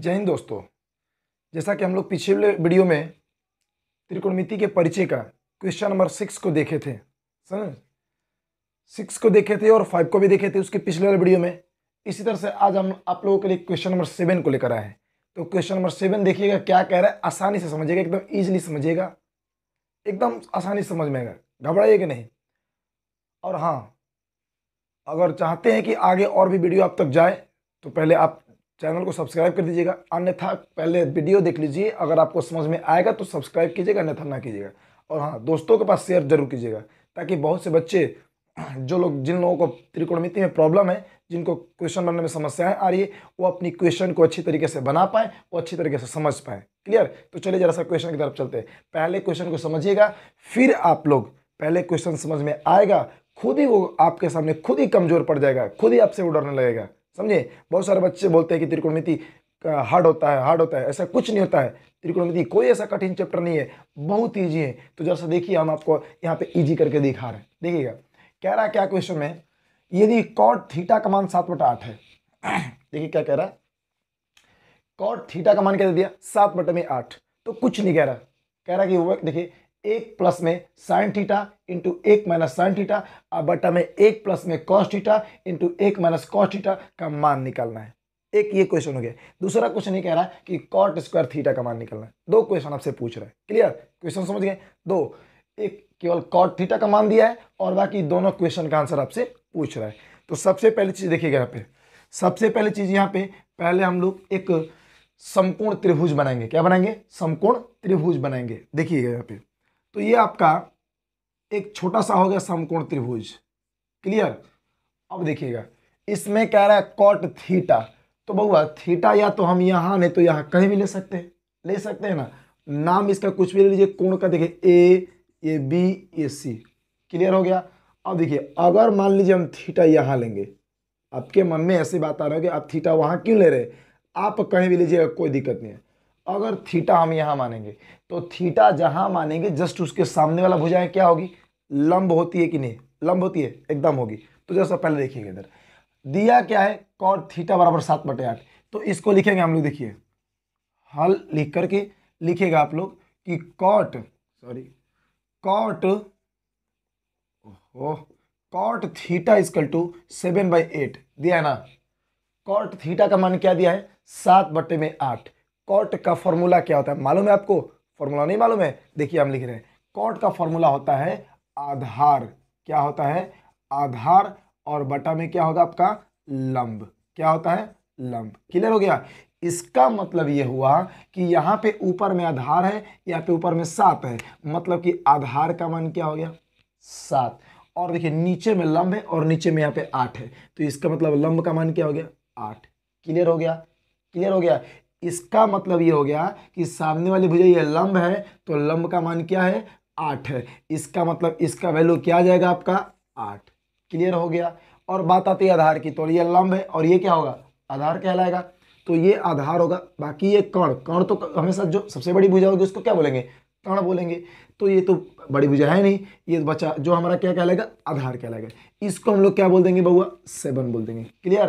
जय हिंद दोस्तों जैसा कि हम लोग पिछले वीडियो में त्रिकोणमिति के परिचय का क्वेश्चन नंबर सिक्स को देखे थे सर सिक्स को देखे थे और फाइव को भी देखे थे उसके पिछले वाले वीडियो में इसी तरह से आज हम आप लोगों के लिए क्वेश्चन नंबर सेवन को लेकर आए हैं तो क्वेश्चन नंबर सेवन देखिएगा क्या कह रहा है आसानी से समझिएगा एकदम ईजिली समझिएगा एकदम आसानी से समझ में आएगा घबराइएगा नहीं और हाँ अगर चाहते हैं कि आगे और भी वीडियो आप तक जाए तो पहले आप चैनल को सब्सक्राइब कर दीजिएगा अन्यथा पहले वीडियो देख लीजिए अगर आपको समझ में आएगा तो सब्सक्राइब कीजिएगा अन्यथा ना कीजिएगा और हाँ दोस्तों के पास शेयर जरूर कीजिएगा ताकि बहुत से बच्चे जो लोग जिन लोगों को त्रिकोणमिति में प्रॉब्लम है जिनको क्वेश्चन बनने में समस्याएं आ रही है वो अपनी क्वेश्चन को अच्छी तरीके से बना पाए और अच्छी तरीके से समझ पाए क्लियर तो चलिए जरा सा क्वेश्चन की तरफ चलते हैं पहले क्वेश्चन को समझिएगा फिर आप लोग पहले क्वेश्चन समझ में आएगा खुद ही वो आपके सामने खुद ही कमज़ोर पड़ जाएगा खुद ही आपसे वो डरने लगेगा समझे बहुत सारे बच्चे बोलते हैं कि त्रिकोणमिति हार्ड होता है हार्ड होता है ऐसा कुछ नहीं होता है त्रिकोणमिति कोई ऐसा कठिन चैप्टर नहीं है बहुत ईजी है तो जैसा देखिए हम आपको यहाँ पे ईजी करके दिखा रहे हैं देखिएगा कह रहा है क्या क्वेश्चन में यदि कॉट थीटा का मान सात बटा आठ है देखिए क्या कह रहा है कॉट थीटा का मान क्या दे दिया सात बटे में आठ तो कुछ नहीं कह रहा कह रहा कि वो देखिए एक प्लस में साइन थीटा इंटू एक माइनस साइन थीटा और बटा में एक प्लस में कॉस थीटा इंटू एक माइनस कॉस थीटा का मान निकालना है एक ये क्वेश्चन हो गया दूसरा क्वेश्चन ये कह रहा है कि कॉट स्क्वायर थीटा का मान निकालना है दो क्वेश्चन आपसे पूछ रहा है क्लियर क्वेश्चन समझ गए दो एक केवल कॉट थीटा का मान दिया है और बाकी दोनों क्वेश्चन का आंसर आपसे पूछ रहा है तो सबसे पहली चीज़ देखिएगा यहाँ पे सबसे पहली चीज़ यहाँ पे पहले हम लोग एक संपूर्ण त्रिभुज बनाएंगे क्या बनाएंगे संपूर्ण त्रिभुज बनाएंगे देखिएगा यहाँ पे तो ये आपका एक छोटा सा हो गया समकोण त्रिभुज क्लियर अब देखिएगा इसमें कह रहा है कॉट थीटा तो बउआ थीटा या तो हम यहाँ नहीं तो यहाँ कहीं भी ले सकते हैं ले सकते हैं ना नाम इसका कुछ भी ले लीजिए कोण का देखिए ए ये बी ए सी क्लियर हो गया अब देखिए अगर मान लीजिए हम थीटा यहाँ लेंगे आपके मन में ऐसी बात आ रहा है कि आप थीटा वहाँ क्यों ले रहे आप कहीं भी लीजिएगा कोई दिक्कत नहीं है अगर थीटा हम यहाँ मानेंगे तो थीटा जहाँ मानेंगे जस्ट उसके सामने वाला भुजाएं क्या होगी लंब होती है कि नहीं लंब होती है एकदम होगी तो जैसा पहले देखिएगा इधर दिया क्या है कॉट थीटा बराबर सात बटे आठ तो इसको लिखेंगे हम लोग देखिए हल लिख करके लिखेगा आप लोग कि cot sorry cot oh cot theta is equal to seven by eight दिया है ना कॉट थीटा का मान क्या दिया है सात बटे में आठ कॉट का फॉर्मूला क्या होता है मालूम है आपको फॉर्मूला नहीं मालूम है देखिए हम लिख रहे हैं कॉट का फॉर्मूला होता है आधार क्या होता है आधार और बटा में क्या होगा आपका लंब क्या होता है लंब क्लियर हो गया इसका मतलब यह हुआ कि यहाँ पे ऊपर में आधार है यहाँ पे ऊपर में सात है मतलब कि आधार का मान क्या हो गया सात और देखिए नीचे में लंब है और नीचे में यहां पे आठ है तो इसका मतलब लंब का मान क्या हो गया आठ क्लियर हो गया क्लियर हो गया इसका मतलब ये हो गया कि सामने वाली भुजा ये लंब है तो लंब का मान क्या है आठ है इसका मतलब इसका वैल्यू क्या आ जाएगा आपका आठ क्लियर हो गया और बात आती है आधार की तो ये लंब है और ये क्या होगा आधार कहलाएगा तो ये आधार होगा बाकी ये कण कण तो हमेशा जो सबसे बड़ी भुजा होगी उसको क्या बोलेंगे कण बोलेंगे तो ये तो बड़ी भुजा है नहीं ये तो बचा जो हमारा क्या कहलाएगा आधार कहलाएगा इसको हम लोग क्या बोल देंगे बउआ सेवन बोल देंगे क्लियर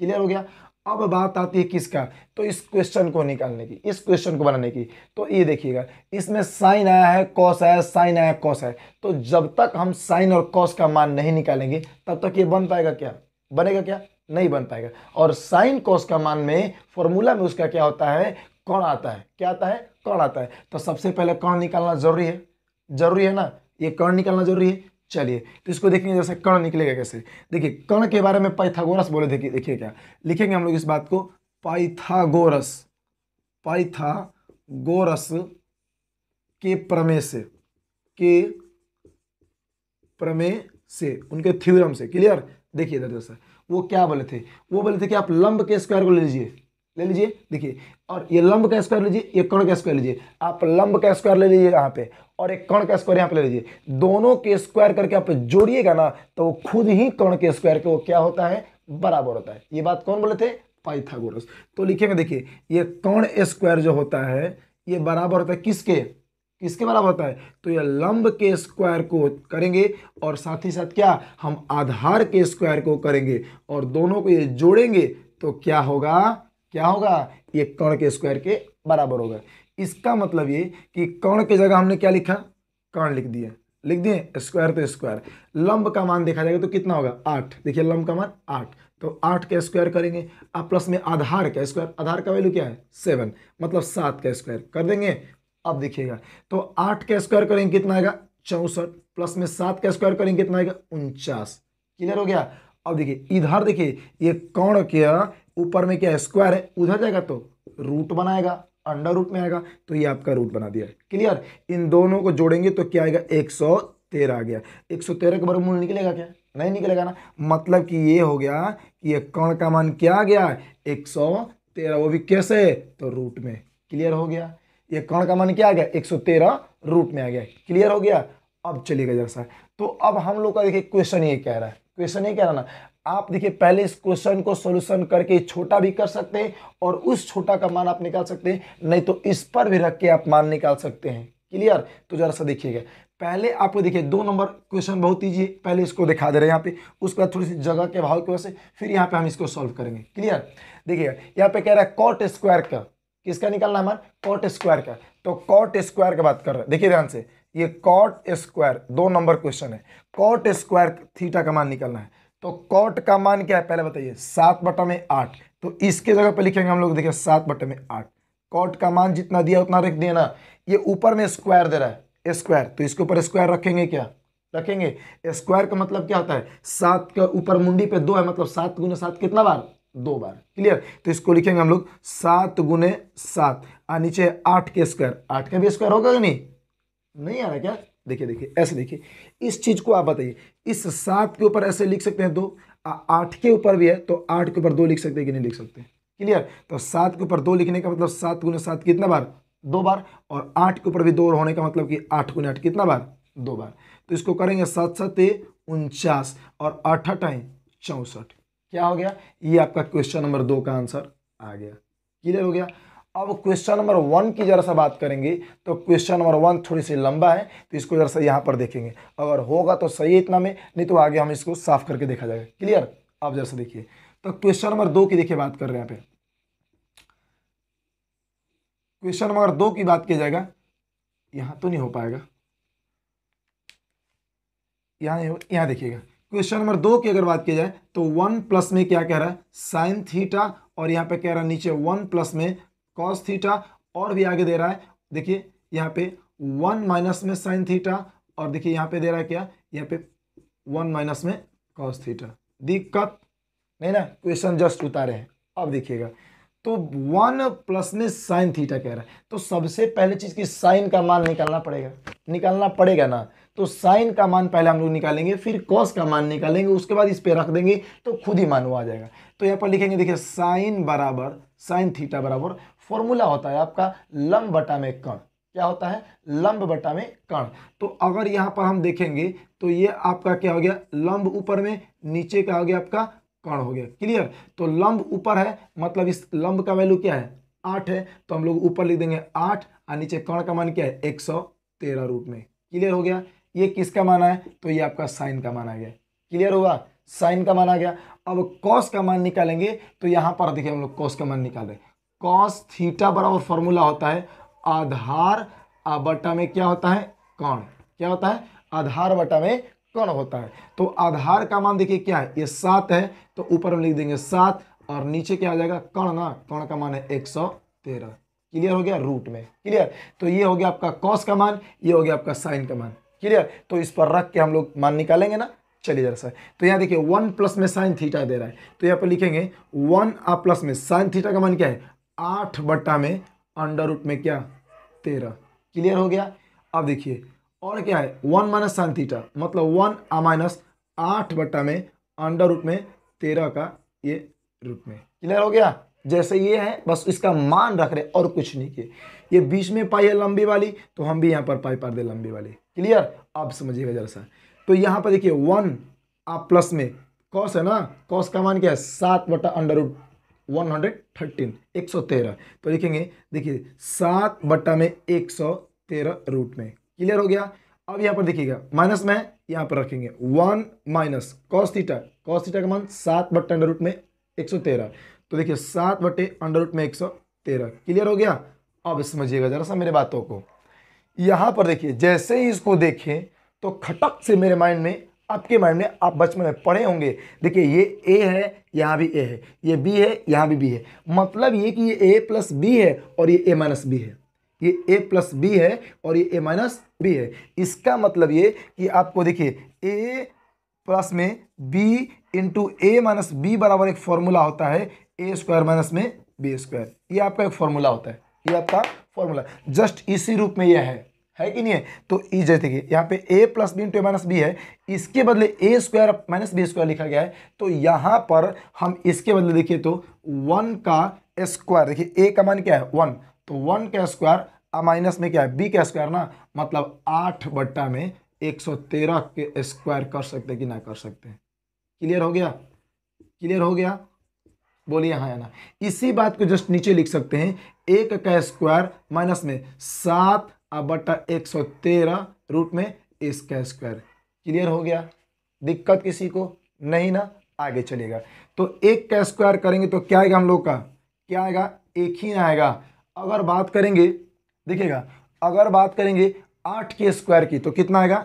क्लियर हो गया अब बात आती है किसका तो इस क्वेश्चन को निकालने की इस क्वेश्चन को बनाने की तो ये देखिएगा इसमें साइन आया है कॉस आया साइन आया कॉस है तो जब तक हम साइन और कॉस का मान नहीं निकालेंगे तब तक ये बन पाएगा क्या बनेगा क्या नहीं बन पाएगा और साइन कॉस का मान में फॉर्मूला में उसका क्या होता है कौन आता है क्या आता है कौन आता है तो सबसे पहले कौन निकालना जरूरी है जरूरी है ना ये कौन निकालना जरूरी है चलिए तो इसको देखेंगे जैसे कर्ण निकलेगा कैसे देखिए कर्ण के बारे में पाइथागोरस बोले देखिए देखिए क्या लिखेंगे हम लोग इस बात को पाइथागोरस पाइथागोरस के प्रमे से के प्रमे से उनके थ्योरम से क्लियर देखिए इधर जैसा वो क्या बोले थे वो बोले थे कि आप लंब के स्क्वायर को ले लीजिए ले लीजिए देखिए और ये लंब का स्क्वायर लीजिए ये कण का स्क्वायर लीजिए आप लंब का स्क्वायर ले लीजिए यहाँ पे और एक कण का स्क्वायर यहाँ पे ले लीजिए दोनों के स्क्वायर करके आप जोड़िएगा ना तो वो खुद ही कण के स्क्वायर के वो क्या होता है बराबर होता है ये बात कौन बोले थे पाइथागोरस तो लिखेंगे देखिए ये कण स्क्वायर जो होता है ये बराबर होता है किसके किसके बराबर होता है तो ये लंब के स्क्वायर को करेंगे और साथ ही साथ क्या हम आधार के स्क्वायर को करेंगे और दोनों को ये जोड़ेंगे तो क्या होगा क्या होगा ये कर्ण के स्क्वायर के बराबर होगा इसका मतलब ये कि कर्ण के जगह हमने क्या लिखा कर्ण लिख दिया लिख दिए स्क्वायर तो स्क्वायर लंब का मान देखा जाएगा तो कितना होगा आठ देखिए लंब का मान आठ तो आठ का स्क्वायर करेंगे अब प्लस में आधार का स्क्वायर आधार का वैल्यू क्या है सेवन मतलब सात का स्क्वायर कर देंगे अब देखिएगा तो आठ का स्क्वायर करेंगे कितना आएगा चौंसठ प्लस में सात का स्क्वायर करेंगे कितना आएगा उनचास क्लियर हो गया अब देखिए इधर देखिए ये कौन क्या ऊपर में क्या स्क्वायर है उधर जाएगा तो रूट बनाएगा अंडर रूट में आएगा तो ये आपका रूट बना दिया क्लियर इन दोनों को जोड़ेंगे तो क्या आएगा एक सौ तेरह आ गया एक सौ तेरह का में निकलेगा क्या नहीं निकलेगा ना मतलब कि ये हो गया कि ये कौन का मान क्या आ गया एक सौ तेरह वो भी कैसे तो रूट में क्लियर हो गया ये कण का मान क्या आ गया एक सौ तेरह रूट में आ गया क्लियर हो गया अब चलिएगा जरा सा तो अब हम लोग का देखिए क्वेश्चन ये कह रहा है क्वेश्चन ही कह आप देखिए पहले इस क्वेश्चन को सोल्यूशन करके छोटा भी कर सकते हैं और उस छोटा का मान आप निकाल सकते हैं नहीं तो इस पर भी रख के आप मान निकाल सकते हैं क्लियर तो जरा सा देखिएगा पहले आपको देखिए दो नंबर क्वेश्चन बहुत ईजी है पहले इसको दिखा दे रहे हैं यहाँ पे उसके बाद थोड़ी सी जगह के भाव की वजह से फिर यहाँ पे हम इसको सॉल्व करेंगे क्लियर देखिएगा यहाँ पे कह रहा है कॉट स्क्वायर का किसका निकालना हमारा कॉट स्क्वायर का तो कॉट स्क्वायर का बात कर रहे हैं देखिए ध्यान से ये कॉट स्क्वायर दो नंबर क्वेश्चन है कॉट स्क्वायर थीटा का मान निकलना है तो कॉट का मान क्या है पहले बताइए सात बटा में आठ तो इसके जगह पर लिखेंगे हम लोग देखिए सात बटे में आठ कॉट का मान जितना दिया उतना रख दिया ना ये ऊपर में स्क्वायर दे रहा है स्क्वायर तो इसके ऊपर स्क्वायर रखेंगे क्या रखेंगे स्क्वायर का मतलब क्या होता है सात के ऊपर मुंडी पे दो है मतलब सात गुने सात कितना बार दो बार क्लियर तो इसको लिखेंगे हम लोग सात गुने सात और नीचे आठ के स्क्वायर आठ का भी स्क्वायर होगा कि नहीं नहीं आ रहा क्या देखिए देखिए ऐसे देखिए इस चीज़ को आप बताइए इस सात के ऊपर ऐसे लिख सकते हैं दो आठ के ऊपर भी है तो आठ के ऊपर दो लिख सकते हैं कि नहीं लिख सकते क्लियर तो सात के ऊपर दो लिखने का मतलब सात गुना सात कितना बार दो बार और आठ के ऊपर भी दो होने का मतलब कि आठ गुना आठ कितना बार दो बार तो इसको करेंगे सात सात उनचास और आठ आठाएँ चौसठ क्या हो गया ये आपका क्वेश्चन नंबर दो का आंसर आ गया क्लियर हो गया अब क्वेश्चन नंबर वन की जरा सा बात करेंगे तो क्वेश्चन नंबर वन थोड़ी सी लंबा है तो इसको जरा सा यहाँ पर देखेंगे अगर होगा तो सही है इतना में नहीं तो आगे हम इसको साफ करके देखा जाएगा क्लियर आप जरा सा देखिए तो क्वेश्चन नंबर दो की देखिए बात कर रहे हैं यहाँ पे क्वेश्चन नंबर दो की बात किया जाएगा यहाँ तो नहीं हो पाएगा यहाँ यहाँ देखिएगा क्वेश्चन नंबर दो की अगर बात की जाए तो वन प्लस में क्या कह रहा है साइन थीटा और यहाँ पे कह रहा है नीचे वन प्लस में कॉस थीटा और भी आगे दे रहा है देखिए यहाँ पे वन माइनस में साइन थीटा और देखिए यहाँ पे दे रहा है क्या यहाँ पे वन माइनस में कॉस थीटा दिक्कत नहीं ना क्वेश्चन जस्ट उतारे हैं अब देखिएगा तो वन प्लस में साइन थीटा कह रहा है तो सबसे पहले चीज़ की साइन का मान निकालना पड़ेगा निकालना पड़ेगा ना तो साइन का मान पहले हम लोग निकालेंगे फिर कॉस का मान निकालेंगे उसके बाद इस पे रख देंगे तो खुद ही मान वो आ जाएगा तो यहाँ पर लिखेंगे देखिए साइन बराबर साइन थीटा बराबर फॉर्मूला होता है आपका लंब बटा में कण क्या होता है लंब बटा में कण तो अगर यहाँ पर हम देखेंगे तो ये आपका क्या हो गया लंब ऊपर में नीचे का हो गया आपका कण हो गया क्लियर तो लंब ऊपर है मतलब इस लंब का वैल्यू क्या है आठ है तो हम लोग ऊपर लिख देंगे आठ और नीचे कण का मान क्या है एक सौ तेरह रूप में क्लियर हो गया ये किसका माना है तो ये आपका साइन का माना गया क्लियर हुआ साइन का माना गया अब कॉस का मान निकालेंगे तो यहाँ पर देखिए हम लोग कॉस का मान निकाल दें कॉस थीटा बराबर फॉर्मूला होता है आधार बटा में क्या होता है कौन क्या होता है आधार बटा में कौन होता है तो आधार का मान देखिए क्या है ये सात है तो ऊपर हम लिख देंगे सात और नीचे क्या आ जाएगा कौन ना कौन का मान है एक सौ तेरह क्लियर हो गया रूट में क्लियर तो ये हो गया आपका कॉस का मान ये हो गया आपका साइन का मान क्लियर तो इस पर रख के हम लोग मान निकालेंगे ना चलिए जरा सर तो यहाँ देखिए वन प्लस में साइन थीटा दे रहा है तो यहाँ पर लिखेंगे वन आ प्लस में साइन थीटा का मान क्या है आठ बट्टा में अंडर रूट में क्या तेरह क्लियर हो गया अब देखिए और क्या है वन माइनस साइन थीटा मतलब वन आ माइनस आठ बट्टा में अंडर रूट में तेरह का ये रूट में क्लियर हो गया जैसे ये है बस इसका मान रख रहे और कुछ नहीं किए ये बीच में पाई है लंबी वाली तो हम भी यहाँ पर पाई पार दे लंबी वाली क्लियर आप समझिएगा जरा सा तो यहाँ पर देखिए वन आप प्लस में कॉस है ना कॉस का मान क्या है सात बटा अंडर रूट 113 हंड्रेड तो लिखेंगे देखिए सात बट्टा में 113 रूट में क्लियर हो गया अब यहाँ पर देखिएगा माइनस में यहाँ पर रखेंगे one minus cos theta cos theta का मान सात बट्टे अंडर रूट में 113 तो देखिए सात बट्टे अंडर रूट में 113 क्लियर हो गया अब समझिएगा ज़रा सा मेरे बातों को यहाँ पर देखिए जैसे ही इसको देखें तो खटक से मेरे माइंड में आपके माइंड में आप बचपन में पढ़े होंगे देखिए ये ए है यहाँ भी ए है ये बी है यहाँ भी बी है मतलब ये कि ये ए प्लस बी है और ये ए माइनस बी है ये ए प्लस बी है और ये ए माइनस बी है इसका मतलब ये कि आपको देखिए ए प्लस में b into a minus b बराबर एक फॉर्मूला होता है ए स्क्वायर माइनस में बी स्क्वायर ये आपका एक फॉर्मूला होता है ये आपका फॉर्मूला जस्ट इसी रूप में यह है है कि नहीं है तो ई जैसे देखिए यहाँ पे a plus b into a minus b है इसके बदले a square minus b square लिखा गया है तो यहाँ पर हम इसके बदले देखिए तो वन का स्क्वायर देखिए ए का मान क्या है वन तो वन का स्क्वायर माइनस में क्या है बी का स्क्वायर ना मतलब आठ बट्टा में एक सौ तेरह के स्क्वायर कर सकते कि ना कर सकते क्लियर हो गया क्लियर हो गया बोलिए हाँ या ना इसी बात को जस्ट नीचे लिख सकते हैं एक का स्क्वायर माइनस में सात बटा एक सौ तेरह रूट में इसका स्क्वायर क्लियर हो गया दिक्कत किसी को नहीं ना आगे चलेगा तो एक का स्क्वायर करेंगे तो क्या आएगा हम लोग का क्या आएगा एक ही आएगा अगर बात करेंगे देखिएगा अगर बात करेंगे आठ के स्क्वायर की तो कितना आएगा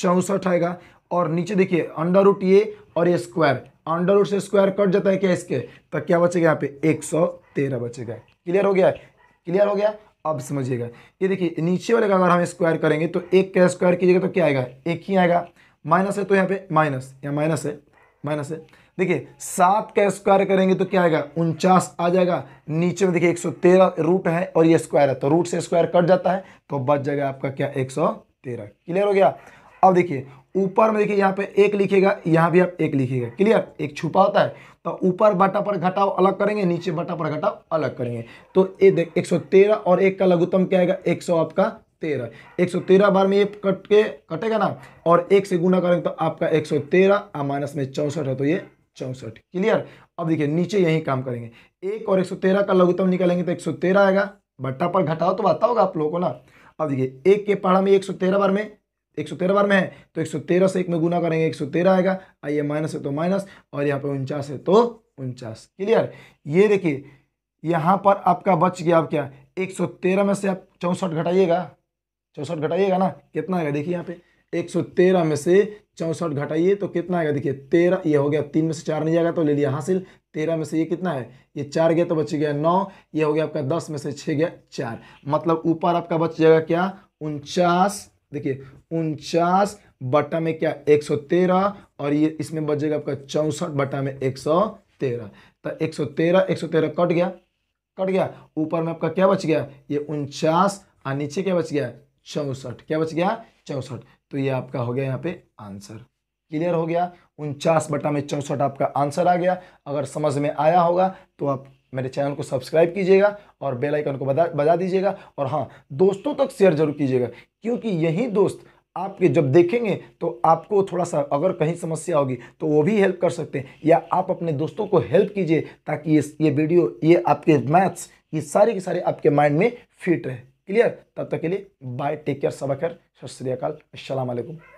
चौंसठ आएगा और नीचे देखिए अंडर रूट ये और ये स्क्वायर अंडर रूट से स्क्वायर कट जाता है क्या इसके तो क्या बचेगा यहाँ पे एक सौ तेरह बचेगा क्लियर हो गया क्लियर हो गया अब समझिएगा ये देखिए नीचे वाले का अगर हम स्क्वायर करेंगे तो एक का स्क्वायर कीजिएगा तो क्या आएगा एक ही आएगा माइनस है तो यहाँ पे माइनस या माइनस है माइनस है देखिए सात का स्क्वायर करेंगे तो क्या आएगा उनचास आ जाएगा नीचे में देखिए एक सौ तेरह रूट है और ये स्क्वायर है तो रूट से स्क्वायर कट जाता है तो बच जाएगा आपका क्या एक सौ तेरह क्लियर हो गया अब देखिए ऊपर में देखिए यहाँ पे एक लिखेगा यहाँ भी आप एक लिखेगा क्लियर एक छुपा होता है तो ऊपर बटा पर घटाव अलग करेंगे नीचे बटा पर घटाव अलग करेंगे तो ये देख 113 और एक का लघुत्तम क्या आएगा 100 आपका तेरह एक सौ तेरह बार में ये कट के कटेगा ना और एक से गुना करेंगे तो आपका एक सौ तेरह और माइनस में चौंसठ है तो ये चौंसठ क्लियर अब देखिए नीचे यही काम करेंगे एक और एक सौ तेरह का लघुत्तम निकालेंगे तो एक सौ तेरह आएगा बट्टा पर घटाओ तो बताओगे आप लोगों को ना अब देखिए एक के पहाड़ा में एक सौ तेरह बार में एक सौ तेरह बार में है तो एक सौ तेरह से एक में गुना करेंगे एक सौ तेरह आएगा आइए माइनस है तो माइनस और यहाँ पर उनचास है तो उनचास क्लियर ये देखिए यहाँ पर आपका बच गया आप क्या एक सौ तेरह में से आप चौंसठ घटाइएगा चौंसठ घटाइएगा ना कितना आएगा देखिए यहाँ पे एक सौ तेरह में से चौंसठ घटाइए तो कितना आएगा देखिए तेरह ये हो गया तीन में से चार नहीं आएगा तो ले लिया हासिल तेरह में से ये कितना है ये चार गया तो बच गया नौ ये हो गया आपका दस में से छः गया चार मतलब ऊपर आपका बच जाएगा क्या उनचास देखिए उनचास बटा में क्या 113 और ये इसमें बच जाएगा आपका चौंसठ बटा में 113 तो 113 113 कट गया कट गया ऊपर में आपका क्या बच गया ये उनचास और नीचे क्या बच गया चौंसठ क्या बच गया चौंसठ तो ये आपका हो गया यहाँ पे आंसर क्लियर हो गया उनचास बटा में चौंसठ आपका आंसर आ गया अगर समझ में आया होगा तो आप मेरे चैनल को सब्सक्राइब कीजिएगा और बेल आइकन को बजा बजा दीजिएगा और हाँ दोस्तों तक शेयर जरूर कीजिएगा क्योंकि यही दोस्त आपके जब देखेंगे तो आपको थोड़ा सा अगर कहीं समस्या होगी तो वो भी हेल्प कर सकते हैं या आप अपने दोस्तों को हेल्प कीजिए ताकि ये ये वीडियो ये आपके मैथ्स ये सारे के सारे आपके माइंड में फिट रहे क्लियर तब तक के लिए बाय टेक केयर सबा खैर सत श्रीकाल असलकुम